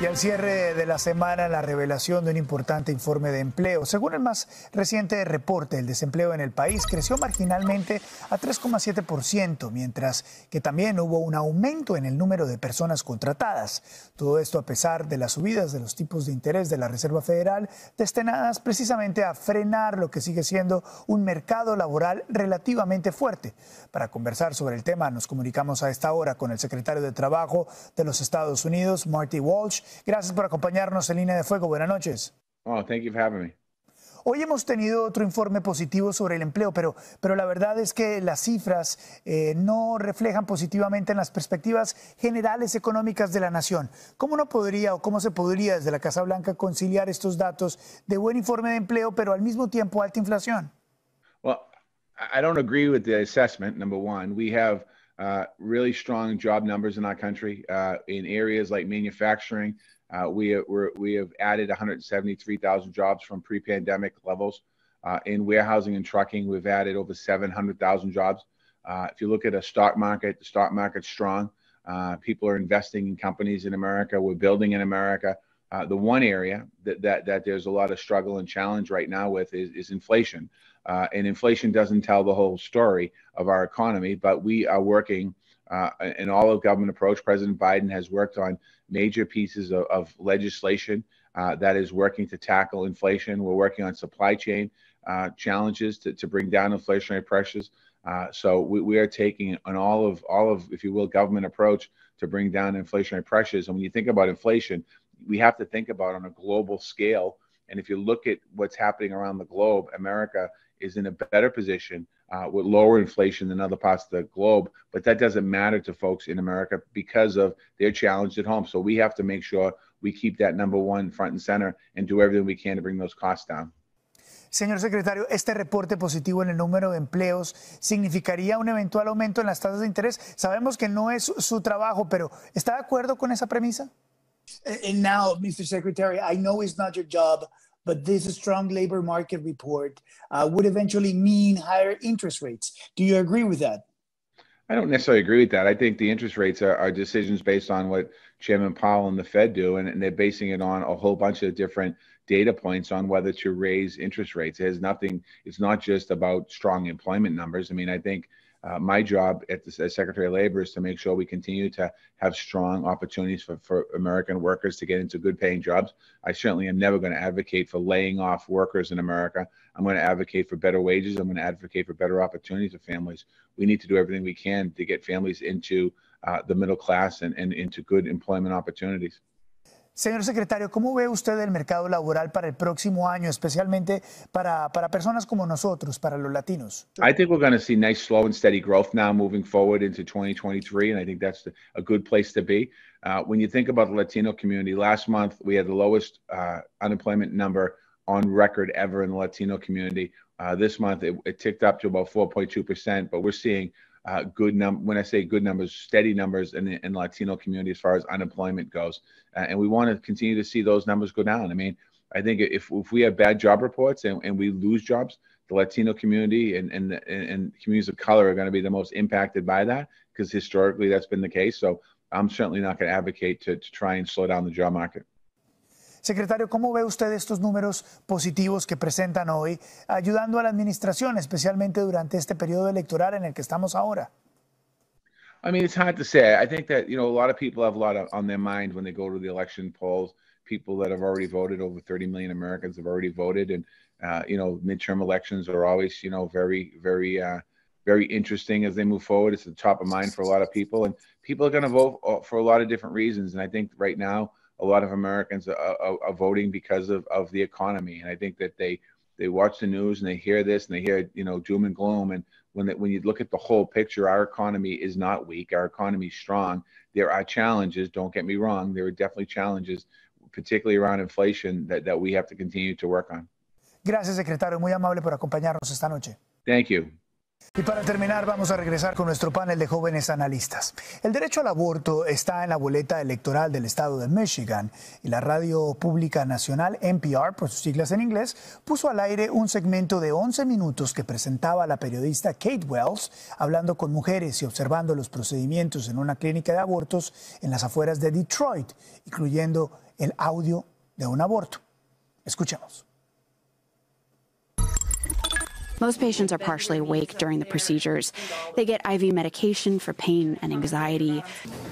Y al cierre de la semana, la revelación de un importante informe de empleo. Según el más reciente reporte, el desempleo en el país creció marginalmente a 3,7%, mientras que también hubo un aumento en el número de personas contratadas. Todo esto a pesar de las subidas de los tipos de interés de la Reserva Federal, destinadas precisamente a frenar lo que sigue siendo un mercado laboral relativamente fuerte. Para conversar sobre el tema, nos comunicamos a esta hora con el secretario de Trabajo de los Estados Unidos, Marty Walsh, Gracias por acompañarnos en Línea de Fuego. Buenas noches. Oh, thank you for having me. Hoy hemos tenido otro informe positivo sobre el empleo, pero, pero la verdad es que las cifras eh, no reflejan positivamente en las perspectivas generales económicas de la nación. ¿Cómo no podría o cómo se podría desde la Casa Blanca conciliar estos datos de buen informe de empleo, pero al mismo tiempo alta inflación? Well, I don't agree with the assessment, number one. We have Uh, really strong job numbers in our country uh, in areas like manufacturing. Uh, we, we have added 173,000 jobs from pre pandemic levels. Uh, in warehousing and trucking, we've added over 700,000 jobs. Uh, if you look at a stock market, the stock market's strong. people are investing in companies in America. We're building in America. Uh, the one area that, that, that there's a lot of struggle and challenge right now with is, is inflation. Uh, and inflation doesn't tell the whole story of our economy, but we are working uh, an all of government approach. President Biden has worked on major pieces of, of legislation uh, that is working to tackle inflation. We're working on supply chain uh, challenges to, to bring down inflationary pressures. so we, we are taking an all of all of, if you will, government approach to bring down inflationary pressures. And when you think about inflation, we have to think about on a global scale. And if you look at what's happening around the globe, America is in a better position uh, with lower inflation than other parts of the globe. But that doesn't matter to folks in America because of their challenge at home. So we have to make sure we keep that number one front and center and do everything we can to bring those costs down. Señor secretario, este reporte positivo en el número de empleos significaría un eventual aumento en las tasas de interés. Sabemos que no es su trabajo, pero ¿está de acuerdo con esa premisa? And now, Mr. Secretary, I know it's not your job, but this strong labor market report uh, would eventually mean higher interest rates. Do you agree with that? I don't necessarily agree with that. I think the interest rates are, are decisions based on what Chairman Powell and the Fed do, and, and, they're basing it on a whole bunch of different data points on whether to raise interest rates. It has nothing, it's not just about strong employment numbers. I mean, I think uh, my job at the as Secretary of Labor is to make sure we continue to have strong opportunities for, for American workers to get into good paying jobs. I certainly am never going to advocate for laying off workers in America. I'm going to advocate for better wages. I'm going to advocate for better opportunities for families. We need to do everything we can to get families into uh, the middle class and, and into good employment opportunities. Señor secretario, ¿cómo ve usted el mercado laboral para el próximo año, especialmente para, para personas como nosotros, para los latinos? I think we're going to see nice, slow and steady growth now moving forward into 2023, and I think that's a good place to be. Uh, when you think about the Latino community, last month we had the lowest uh, unemployment number on record ever in the Latino community. Uh, this month it, it ticked up to about 4.2%, but we're seeing uh, good num when I say good numbers, steady numbers in the in Latino community as far as unemployment goes, uh, and we want to continue to see those numbers go down. I mean, I think if if we have bad job reports and, and we lose jobs, the Latino community and and and communities of color are going to be the most impacted by that because historically that's been the case. So I'm certainly not going to advocate to to try and slow down the job market. Secretario, ¿cómo ve usted estos números positivos que presentan hoy, ayudando a la administración, especialmente durante este periodo electoral en el que estamos ahora? I mean, it's hard to say. I think that, you know, a lot of people have a lot of, on their mind when they go to the election polls. People that have already voted, over 30 million Americans have already voted. And, uh, you know, midterm elections are always, you know, very, very, uh, very interesting as they move forward. It's the top of mind for a lot of people. And people are going to vote uh, for a lot of different reasons. And I think right now, a lot of Americans are, are, are, voting because of, of the economy. And I think that they they watch the news and they hear this and they hear you know doom and gloom. And when when you look at the whole picture, our economy is not weak. Our economy is strong. There are challenges. Don't get me wrong. There are definitely challenges, particularly around inflation, that, that we have to continue to work on. Gracias, secretario. Muy amable por acompañarnos esta noche. Thank you. Y para terminar, vamos a regresar con nuestro panel de jóvenes analistas. El derecho al aborto está en la boleta electoral del estado de Michigan y la radio pública nacional, NPR, por sus siglas en inglés, puso al aire un segmento de 11 minutos que presentaba la periodista Kate Wells hablando con mujeres y observando los procedimientos en una clínica de abortos en las afueras de Detroit, incluyendo el audio de un aborto. Escuchemos. Most patients are partially awake during the procedures. They get IV medication for pain and anxiety.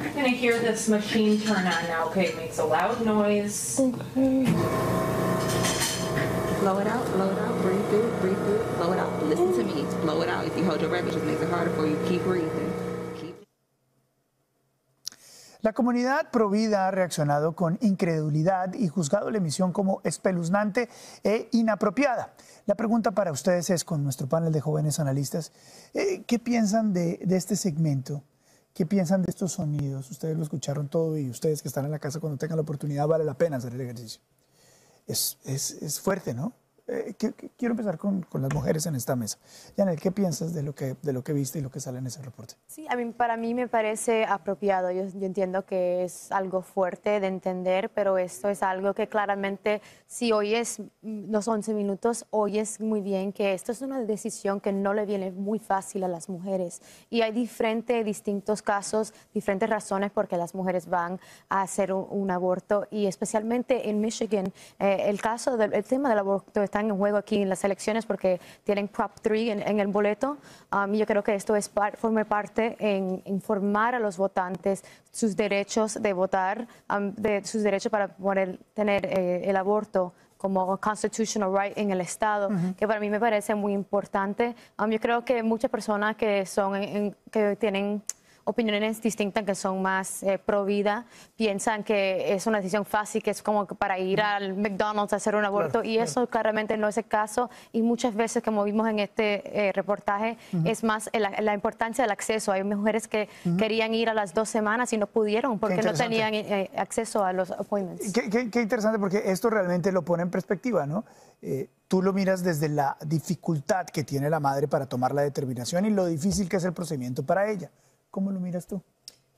You're going to hear this machine turn on now. Okay, it makes a loud noise. Okay. Blow it out, blow it out, breathe through, breathe through, blow it out. Listen to me. Blow it out. If you hold your breath, it just makes it harder for you. Keep breathing. La comunidad provida ha reaccionado con incredulidad y juzgado la emisión como espeluznante e inapropiada. La pregunta para ustedes es, con nuestro panel de jóvenes analistas, eh, ¿qué piensan de, este segmento? ¿Qué piensan de estos sonidos? Ustedes lo escucharon todo y ustedes que están en la casa cuando tengan la oportunidad vale la pena hacer el ejercicio. es fuerte, ¿no? Eh, quiero empezar con, las mujeres en esta mesa. Yanel, ¿qué piensas de lo, que, de lo que viste y lo que sale en ese reporte? Sí, a mí, para mí me parece apropiado. Yo, entiendo que es algo fuerte de entender, pero esto es algo que claramente, si hoy es mm, los 11 minutos, hoy es muy bien que esto es una decisión que no le viene muy fácil a las mujeres. Y hay diferentes, distintos casos, diferentes razones por que las mujeres van a hacer un, aborto. Y especialmente en Michigan, eh, el, caso del, tema del aborto está están en juego aquí en las elecciones porque tienen Prop 3 en, el boleto. a um, yo creo que esto es formar forma parte en informar a los votantes sus derechos de votar, um, de sus derechos para poder tener eh, el aborto como constitutional right en el Estado, que para mí me parece muy importante. a um, yo creo que muchas personas que son que tienen opiniones distintas que son más eh, pro vida piensan que es una decisión fácil, que es como para ir al McDonald's a hacer un aborto y eso claramente no es el caso y muchas veces, como vimos en este eh, reportaje, es más la importancia del acceso. Hay mujeres que querían ir a las dos semanas y no pudieron porque no tenían eh, acceso a los appointments. Qué, qué, interesante porque esto realmente lo pone en perspectiva, ¿no? tú lo miras desde la dificultad que tiene la madre para tomar la determinación y lo difícil que es el procedimiento para ella. ¿Cómo lo miras tú?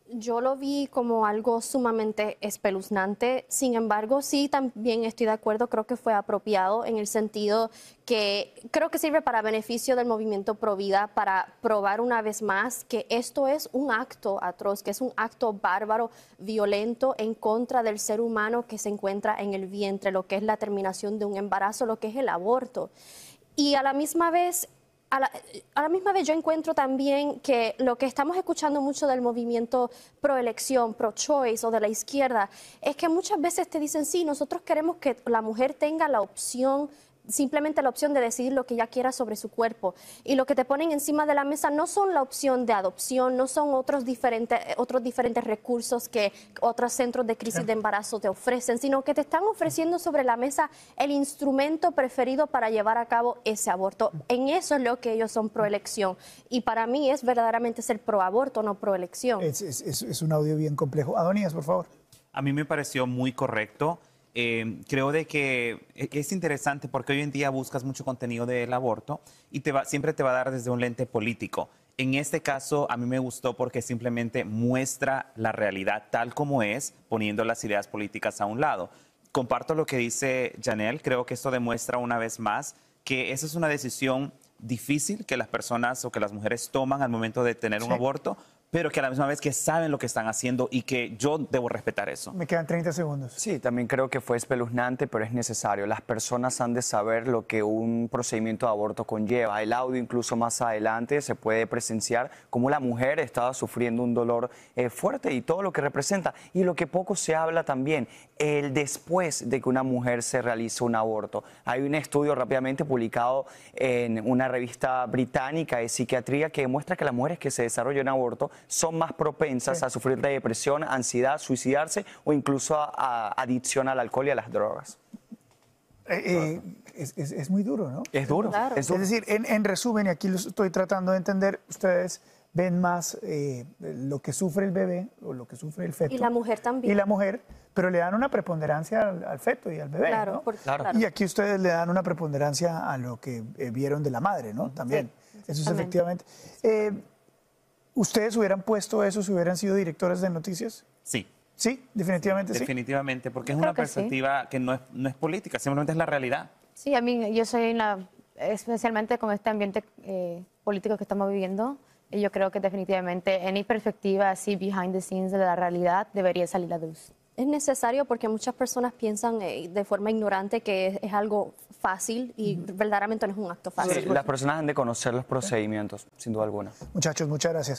Yo lo vi como algo sumamente espeluznante, sin embargo sí también estoy de acuerdo, creo que fue apropiado en el sentido que creo que sirve para beneficio del movimiento Pro Vida para probar una vez más que esto es un acto atroz, que es un acto bárbaro, violento en contra del ser humano que se encuentra en el vientre, lo que es la terminación de un embarazo, lo que es el aborto. Y a la misma vez a la, misma vez yo encuentro también que lo que estamos escuchando mucho del movimiento pro-elección, pro-choice o de la izquierda, es que muchas veces te dicen, sí, nosotros queremos que la mujer tenga la opción simplemente la opción de decidir lo que ella quiera sobre su cuerpo. Y lo que te ponen encima de la mesa no son la opción de adopción, no son otros diferentes, otros diferentes recursos que otros centros de crisis de embarazo te ofrecen, sino que te están ofreciendo sobre la mesa el instrumento preferido para llevar a cabo ese aborto. En eso es lo que ellos son proelección. Y para mí es verdaderamente ser proaborto, no proelección. Es, es un audio bien complejo. Adonías, por favor. A mí me pareció muy correcto Em, creo de que e, es interesante porque hoy en día buscas mucho contenido del aborto y siempre te va a dar desde un lente político. En este caso, a mí me gustó porque simplemente muestra la realidad tal como es, poniendo las ideas políticas a un lado. Comparto lo que dice Janel, creo que esto demuestra una vez más que esa es una decisión difícil que las personas o que las mujeres toman al momento de tener un aborto, pero que a la misma vez que saben lo que están haciendo y que yo debo respetar eso. Me quedan 30 segundos. Sí, también creo que fue espeluznante, pero es necesario. Las personas han de saber lo que un procedimiento de aborto conlleva. El audio incluso más adelante se puede presenciar cómo la mujer estaba sufriendo un dolor eh, fuerte y todo lo que representa. Y lo que poco se habla también el después de que una mujer se realiza un aborto. Hay un estudio rápidamente publicado en una revista británica de psiquiatría que demuestra que las mujeres que se desarrollan aborto son más propensas a sufrir de depresión, ansiedad, suicidarse o incluso a, adicción al alcohol y a las drogas. Eh, eh, es, muy duro, ¿no? Es duro. Es, decir, en, en resumen, y aquí lo estoy tratando de entender, ustedes ven más eh, lo que sufre el bebé o lo que sufre el feto. Y la mujer también. Y la mujer, pero le dan una preponderancia al, feto y al bebé. Claro, claro, Y aquí ustedes le dan una preponderancia a lo que eh, vieron de la madre, ¿no? También. eso es efectivamente. Eh, ¿Ustedes hubieran puesto eso si hubieran sido directores de noticias? Sí. Sí, definitivamente sí. Definitivamente, porque es una perspectiva que no es, no es política, simplemente es la realidad. Sí, a mí yo soy una, especialmente con este ambiente político que estamos viviendo, yo creo que definitivamente en mi perspectiva, así behind the scenes de la realidad, debería salir la luz. Es necesario porque muchas personas piensan eh, de forma ignorante que es, algo fácil y verdaderamente no es un acto fácil. las personas han de conocer los procedimientos, sin duda alguna. Muchachos, muchas gracias.